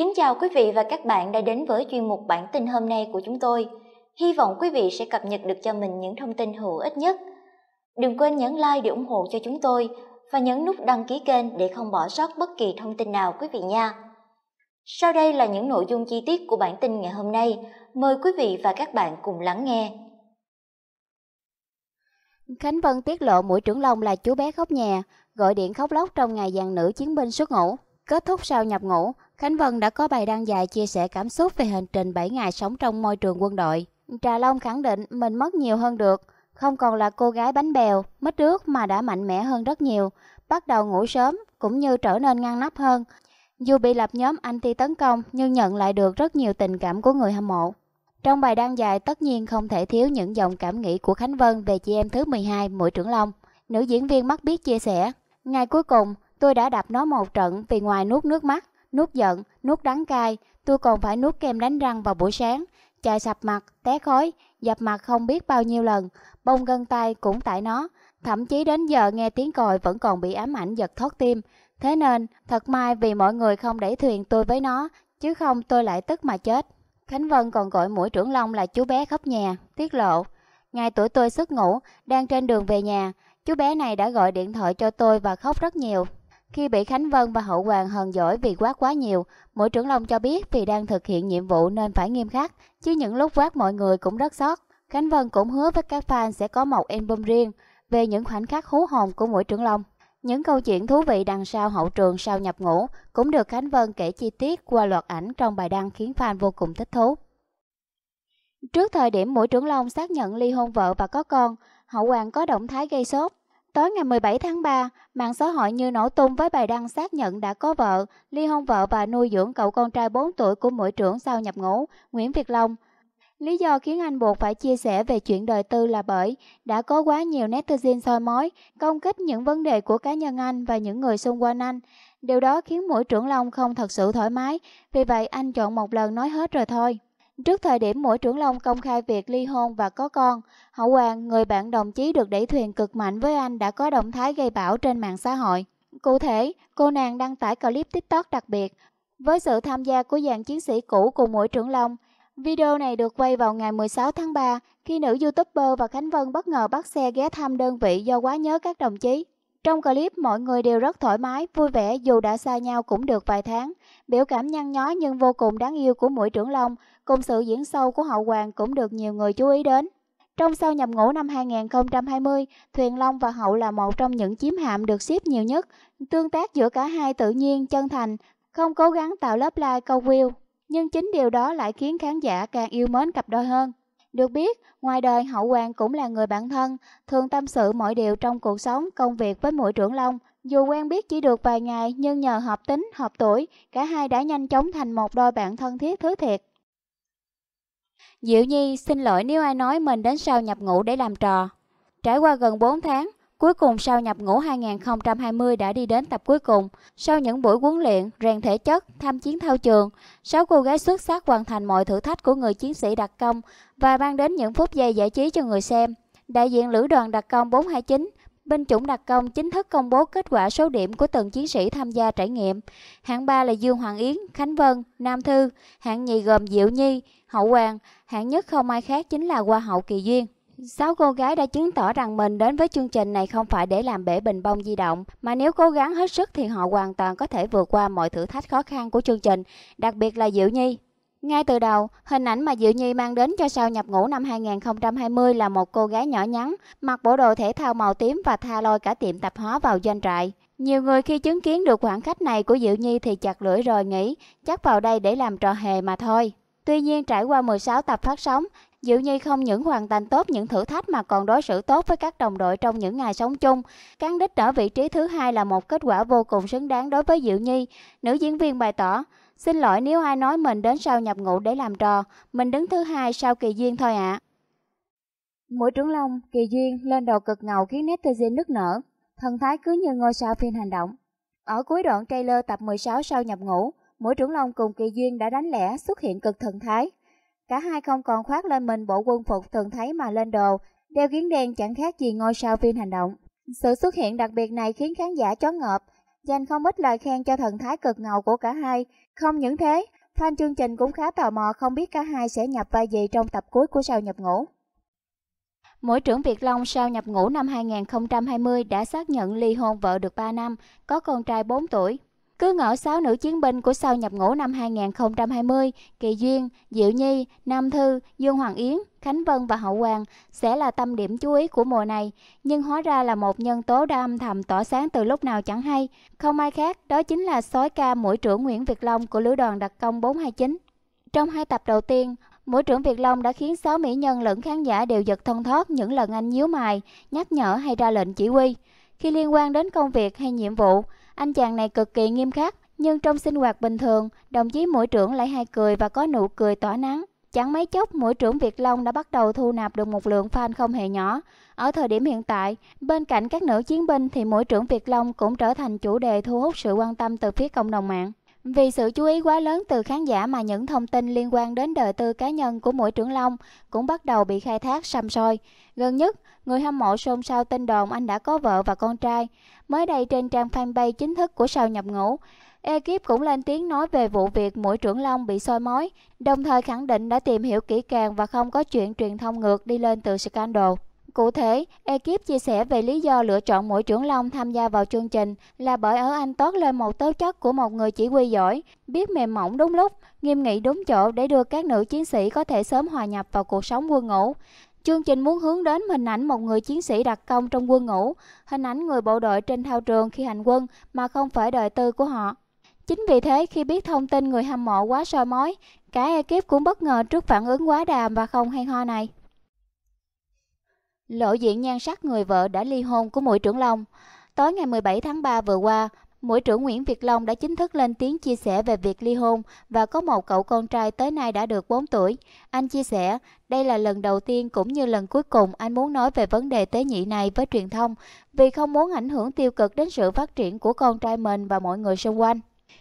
Kính chào quý vị và các bạn đã đến với chuyên mục bản tin hôm nay của chúng tôi. Hy vọng quý vị sẽ cập nhật được cho mình những thông tin hữu ích nhất. Đừng quên nhấn like để ủng hộ cho chúng tôi và nhấn nút đăng ký kênh để không bỏ sót bất kỳ thông tin nào quý vị nha. Sau đây là những nội dung chi tiết của bản tin ngày hôm nay. Mời quý vị và các bạn cùng lắng nghe. Khánh Vân tiết lộ mũi trưởng long là chú bé khóc nhà, gọi điện khóc lóc trong ngày dàn nữ chiến binh xuất ngũ. Kết thúc sau nhập ngũ, Khánh Vân đã có bài đăng dài chia sẻ cảm xúc về hành trình 7 ngày sống trong môi trường quân đội. Trà Long khẳng định mình mất nhiều hơn được, không còn là cô gái bánh bèo, mít nước mà đã mạnh mẽ hơn rất nhiều, bắt đầu ngủ sớm cũng như trở nên ngăn nắp hơn. Dù bị lập nhóm anti tấn công nhưng nhận lại được rất nhiều tình cảm của người hâm mộ. Trong bài đăng dài tất nhiên không thể thiếu những dòng cảm nghĩ của Khánh Vân về chị em thứ 12 Mũi Trưởng Long. Nữ diễn viên mắt biết chia sẻ, ngày cuối cùng tôi đã đập nó một trận vì ngoài nuốt nước mắt nuốt giận, nuốt đắng cay, tôi còn phải nuốt kem đánh răng vào buổi sáng, chạy sập mặt, té khói, dập mặt không biết bao nhiêu lần, bông gân tay cũng tại nó, thậm chí đến giờ nghe tiếng còi vẫn còn bị ám ảnh giật thót tim. Thế nên, thật may vì mọi người không đẩy thuyền tôi với nó, chứ không tôi lại tức mà chết. Khánh Vân còn gọi mũi trưởng Long là chú bé khóc nhà, tiết lộ. Ngày tuổi tôi xuất ngủ, đang trên đường về nhà, chú bé này đã gọi điện thoại cho tôi và khóc rất nhiều. Khi bị Khánh Vân và Hậu Hoàng hờn dỗi vì quát quá nhiều, mỗi trưởng long cho biết vì đang thực hiện nhiệm vụ nên phải nghiêm khắc, chứ những lúc quát mọi người cũng rất sót. Khánh Vân cũng hứa với các fan sẽ có một album riêng về những khoảnh khắc hú hồn của mỗi trưởng long. Những câu chuyện thú vị đằng sau hậu trường sau nhập ngũ cũng được Khánh Vân kể chi tiết qua loạt ảnh trong bài đăng khiến fan vô cùng thích thú. Trước thời điểm mũi trưởng Long xác nhận ly hôn vợ và có con, Hậu Hoàng có động thái gây sốt. Tối ngày 17 tháng 3, mạng xã hội như nổ tung với bài đăng xác nhận đã có vợ, ly hôn vợ và nuôi dưỡng cậu con trai 4 tuổi của mũi trưởng sau nhập ngũ, Nguyễn Việt Long. Lý do khiến anh buộc phải chia sẻ về chuyện đời tư là bởi đã có quá nhiều netizen soi mói, công kích những vấn đề của cá nhân anh và những người xung quanh anh. Điều đó khiến mũi trưởng Long không thật sự thoải mái, vì vậy anh chọn một lần nói hết rồi thôi. Trước thời điểm mỗi trưởng long công khai việc ly hôn và có con, Hậu Hoàng, người bạn đồng chí được đẩy thuyền cực mạnh với anh đã có động thái gây bão trên mạng xã hội. Cụ thể, cô nàng đăng tải clip TikTok đặc biệt với sự tham gia của dàn chiến sĩ cũ cùng mỗi trưởng long. Video này được quay vào ngày 16 tháng 3 khi nữ youtuber và Khánh Vân bất ngờ bắt xe ghé thăm đơn vị do quá nhớ các đồng chí. Trong clip mọi người đều rất thoải mái, vui vẻ dù đã xa nhau cũng được vài tháng. Biểu cảm nhăn nhó nhưng vô cùng đáng yêu của mũi trưởng long cùng sự diễn sâu của hậu hoàng cũng được nhiều người chú ý đến. Trong sau nhập ngũ năm 2020, Thuyền Long và Hậu là một trong những chiếm hạm được ship nhiều nhất. Tương tác giữa cả hai tự nhiên, chân thành, không cố gắng tạo lớp like câu view. Nhưng chính điều đó lại khiến khán giả càng yêu mến cặp đôi hơn. Được biết, ngoài đời Hậu Hoàng cũng là người bạn thân, thường tâm sự mọi điều trong cuộc sống, công việc với mũi trưởng Long. Dù quen biết chỉ được vài ngày nhưng nhờ hợp tính, hợp tuổi, cả hai đã nhanh chóng thành một đôi bạn thân thiết thứ thiệt. Diệu Nhi xin lỗi nếu ai nói mình đến sau nhập ngũ để làm trò. Trải qua gần 4 tháng, Cuối cùng sau nhập ngũ 2020 đã đi đến tập cuối cùng. Sau những buổi huấn luyện, rèn thể chất, tham chiến thao trường, sáu cô gái xuất sắc hoàn thành mọi thử thách của người chiến sĩ đặc công và mang đến những phút giây giải trí cho người xem. Đại diện Lữ đoàn đặc công 429, binh chủng đặc công chính thức công bố kết quả số điểm của từng chiến sĩ tham gia trải nghiệm. Hạng 3 là Dương Hoàng Yến, Khánh Vân, Nam Thư, hạng nhì gồm Diệu Nhi, Hậu Hoàng, hạng nhất không ai khác chính là Hoa Hậu Kỳ Duyên. Sáu cô gái đã chứng tỏ rằng mình đến với chương trình này không phải để làm bể bình bông di động, mà nếu cố gắng hết sức thì họ hoàn toàn có thể vượt qua mọi thử thách khó khăn của chương trình, đặc biệt là Diệu Nhi. Ngay từ đầu, hình ảnh mà Diệu Nhi mang đến cho sau nhập ngũ năm 2020 là một cô gái nhỏ nhắn, mặc bộ đồ thể thao màu tím và tha lôi cả tiệm tạp hóa vào doanh trại. Nhiều người khi chứng kiến được khoảng khách này của Diệu Nhi thì chặt lưỡi rồi nghĩ, chắc vào đây để làm trò hề mà thôi. Tuy nhiên trải qua 16 tập phát sóng, Diệu Nhi không những hoàn thành tốt những thử thách mà còn đối xử tốt với các đồng đội trong những ngày sống chung. Cán đích ở vị trí thứ hai là một kết quả vô cùng xứng đáng đối với Diệu Nhi. Nữ diễn viên bày tỏ, xin lỗi nếu ai nói mình đến sau nhập ngũ để làm trò, mình đứng thứ hai sau kỳ duyên thôi ạ. À. Mũi trưởng long, kỳ duyên lên đầu cực ngầu khiến netizen nức nở, thần thái cứ như ngôi sao phim hành động. Ở cuối đoạn trailer tập 16 sau nhập ngũ, Mũi trưởng long cùng kỳ duyên đã đánh lẻ xuất hiện cực thần thái. Cả hai không còn khoác lên mình bộ quân phục thường thấy mà lên đồ, đeo kiến đen chẳng khác gì ngôi sao phim hành động. Sự xuất hiện đặc biệt này khiến khán giả chó ngợp, dành không ít lời khen cho thần thái cực ngầu của cả hai. Không những thế, fan chương trình cũng khá tò mò không biết cả hai sẽ nhập vai gì trong tập cuối của Sao Nhập Ngũ. Mỗi trưởng Việt Long sau nhập ngũ năm 2020 đã xác nhận ly hôn vợ được 3 năm, có con trai 4 tuổi cứ ngỡ sáu nữ chiến binh của sau nhập ngũ năm 2020, Kỳ Duyên, Diệu Nhi, Nam Thư, Dương Hoàng Yến, Khánh Vân và Hậu Hoàng sẽ là tâm điểm chú ý của mùa này, nhưng hóa ra là một nhân tố đã âm thầm tỏa sáng từ lúc nào chẳng hay. Không ai khác, đó chính là sói ca mũi trưởng Nguyễn Việt Long của lữ đoàn đặc công 429. Trong hai tập đầu tiên, Mũi trưởng Việt Long đã khiến sáu mỹ nhân lẫn khán giả đều giật thân thót những lần anh nhíu mày, nhắc nhở hay ra lệnh chỉ huy. Khi liên quan đến công việc hay nhiệm vụ, anh chàng này cực kỳ nghiêm khắc, nhưng trong sinh hoạt bình thường, đồng chí mũi trưởng lại hay cười và có nụ cười tỏa nắng. Chẳng mấy chốc, mũi trưởng Việt Long đã bắt đầu thu nạp được một lượng fan không hề nhỏ. Ở thời điểm hiện tại, bên cạnh các nữ chiến binh thì mũi trưởng Việt Long cũng trở thành chủ đề thu hút sự quan tâm từ phía cộng đồng mạng. Vì sự chú ý quá lớn từ khán giả mà những thông tin liên quan đến đời tư cá nhân của mũi trưởng Long cũng bắt đầu bị khai thác sầm sôi. Gần nhất, người hâm mộ xôn xao tin đồn anh đã có vợ và con trai. Mới đây trên trang fanpage chính thức của Sao Nhập Ngũ, ekip cũng lên tiếng nói về vụ việc mũi trưởng Long bị soi mói, đồng thời khẳng định đã tìm hiểu kỹ càng và không có chuyện truyền thông ngược đi lên từ scandal. Cụ thể, ekip chia sẻ về lý do lựa chọn mỗi trưởng long tham gia vào chương trình là bởi ở anh tốt lên một tố chất của một người chỉ huy giỏi, biết mềm mỏng đúng lúc, nghiêm nghị đúng chỗ để đưa các nữ chiến sĩ có thể sớm hòa nhập vào cuộc sống quân ngũ. Chương trình muốn hướng đến hình ảnh một người chiến sĩ đặc công trong quân ngũ, hình ảnh người bộ đội trên thao trường khi hành quân mà không phải đời tư của họ. Chính vì thế, khi biết thông tin người hâm mộ quá soi mói, cả ekip cũng bất ngờ trước phản ứng quá đàm và không hay ho này. Lộ diện nhan sắc người vợ đã ly hôn của mũi trưởng Long. Tối ngày 17 tháng 3 vừa qua, mũi trưởng Nguyễn Việt Long đã chính thức lên tiếng chia sẻ về việc ly hôn và có một cậu con trai tới nay đã được 4 tuổi. Anh chia sẻ, đây là lần đầu tiên cũng như lần cuối cùng anh muốn nói về vấn đề tế nhị này với truyền thông vì không muốn ảnh hưởng tiêu cực đến sự phát triển của con trai mình và mọi người xung quanh.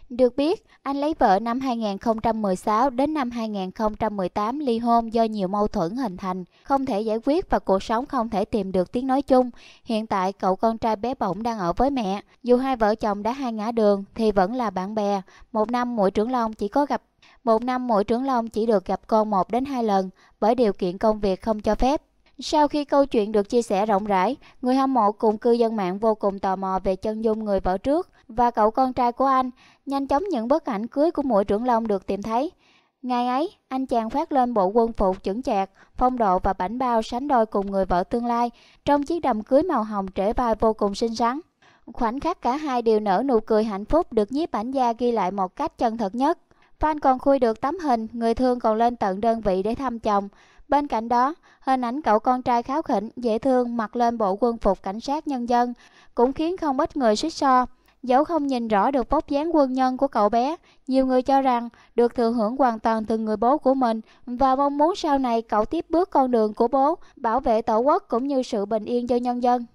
Được biết, anh lấy vợ năm 2016 đến năm 2018 ly hôn do nhiều mâu thuẫn hình thành, không thể giải quyết và cuộc sống không thể tìm được tiếng nói chung. Hiện tại, cậu con trai bé bỏng đang ở với mẹ. Dù hai vợ chồng đã hai ngã đường thì vẫn là bạn bè. Một năm mỗi trưởng long chỉ có gặp một năm mỗi trưởng long chỉ được gặp con một đến hai lần bởi điều kiện công việc không cho phép. Sau khi câu chuyện được chia sẻ rộng rãi, người hâm mộ cùng cư dân mạng vô cùng tò mò về chân dung người vợ trước và cậu con trai của anh, nhanh chóng những bức ảnh cưới của mũi trưởng long được tìm thấy. Ngày ấy, anh chàng phát lên bộ quân phục chuẩn chạc, phong độ và bảnh bao sánh đôi cùng người vợ tương lai, trong chiếc đầm cưới màu hồng trễ vai vô cùng xinh xắn. Khoảnh khắc cả hai đều nở nụ cười hạnh phúc được nhiếp ảnh gia ghi lại một cách chân thật nhất. Fan còn khui được tấm hình, người thương còn lên tận đơn vị để thăm chồng. Bên cạnh đó, hình ảnh cậu con trai kháo khỉnh, dễ thương mặc lên bộ quân phục cảnh sát nhân dân cũng khiến không ít người suýt so. Dẫu không nhìn rõ được vóc dáng quân nhân của cậu bé, nhiều người cho rằng được thừa hưởng hoàn toàn từ người bố của mình và mong muốn sau này cậu tiếp bước con đường của bố, bảo vệ tổ quốc cũng như sự bình yên cho nhân dân.